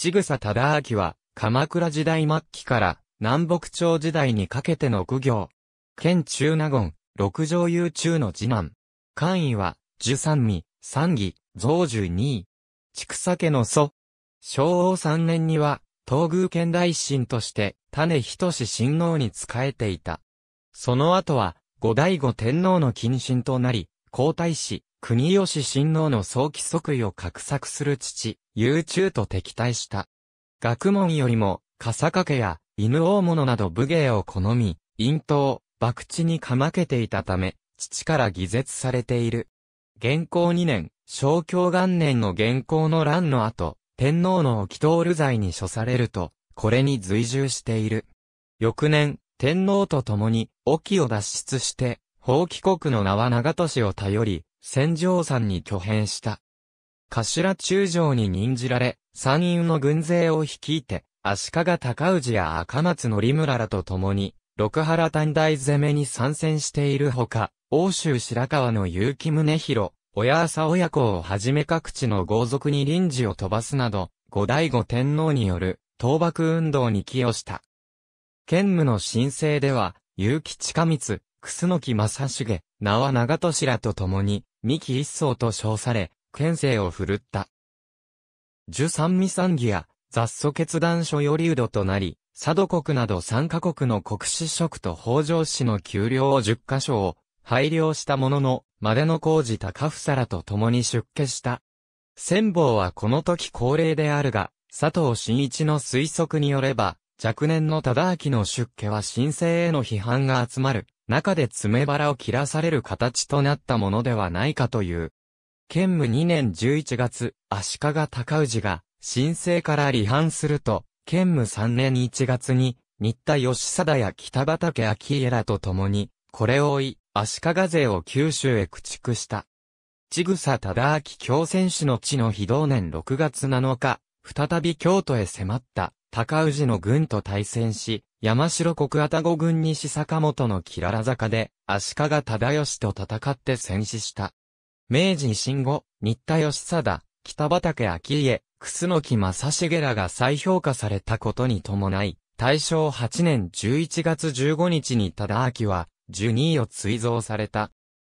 千草忠明は、鎌倉時代末期から南北朝時代にかけての苦行。県中納言、六条優中の次男。官位は、十三味、三義、増十二位。千草家の祖。昭和三年には、東宮県大臣として、種志親王に仕えていた。その後は、後醍醐天皇の近親となり、皇太子、国吉親王の早期即位を画策する父、悠中と敵対した。学問よりも、笠掛や犬大物など武芸を好み、陰頭、博打にかまけていたため、父から偽絶されている。元寇2年、昭教元年の元寇の乱の後、天皇の沖通る罪に処されると、これに随従している。翌年、天皇と共に、沖を脱出して、法規国の名は長年を頼り、戦場山に挙兵した。頭中将に任じられ、山陰の軍勢を率いて、足利高氏や赤松則村らと共に、六原短大攻めに参戦しているほか、欧州白川の結城宗広、親朝親子をはじめ各地の豪族に臨時を飛ばすなど、後醍醐天皇による倒幕運動に寄与した。兼務の申請では、結城近光、楠木正重、名は長年らと共に、三木一層と称され、県政を振るった。十三味三義や雑草決断所よりうどとなり、佐渡国など三カ国の国史職と北条氏の給料を十箇カ所を配慮したものの、までの工事高房らと共に出家した。千坊はこの時高齢であるが、佐藤新一の推測によれば、若年の忠明の出家は神聖への批判が集まる中で爪腹を切らされる形となったものではないかという。建武2年11月、足利尊氏が、申請から離反すると、建武3年1月に、新田義貞や北畠昭家らと共に、これを追い、足利勢を九州へ駆逐した。千草忠明強選手の地の非同年6月7日、再び京都へ迫った。高氏の軍と対戦し、山城国愛宕軍西坂本のキララ坂で、足利忠義と戦って戦死した。明治維新後、新田義貞、北畠昭家、楠木正成らが再評価されたことに伴い、大正8年11月15日に忠明は、12位を追贈された。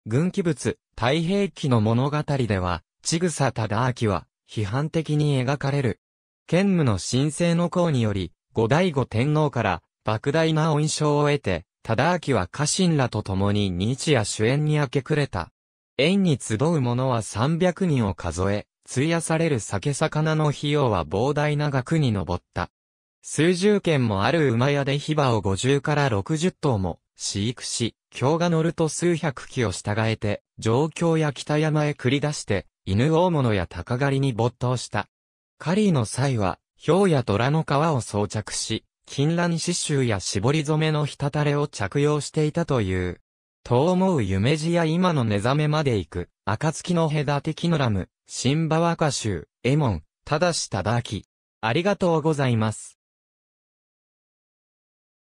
軍記物、太平記の物語では、千草忠明は、批判的に描かれる。兼務の申請の功により、後醍醐天皇から、莫大な恩賞を得て、忠明は家臣らと共に日夜主演に明け暮れた。縁に集う者は300人を数え、費やされる酒魚の費用は膨大な額に上った。数十軒もある馬屋で火バを50から60頭も飼育し、京が乗ると数百機を従えて、上京や北山へ繰り出して、犬大物や鷹狩りに没頭した。狩りの際は、氷や虎の皮を装着し、金蘭刺繍や絞り染めの滴れを着用していたという。と思う夢路や今の寝覚めまで行く、暁の隔てキノラム、新馬和歌集、エモン、ただしただき。ありがとうございます。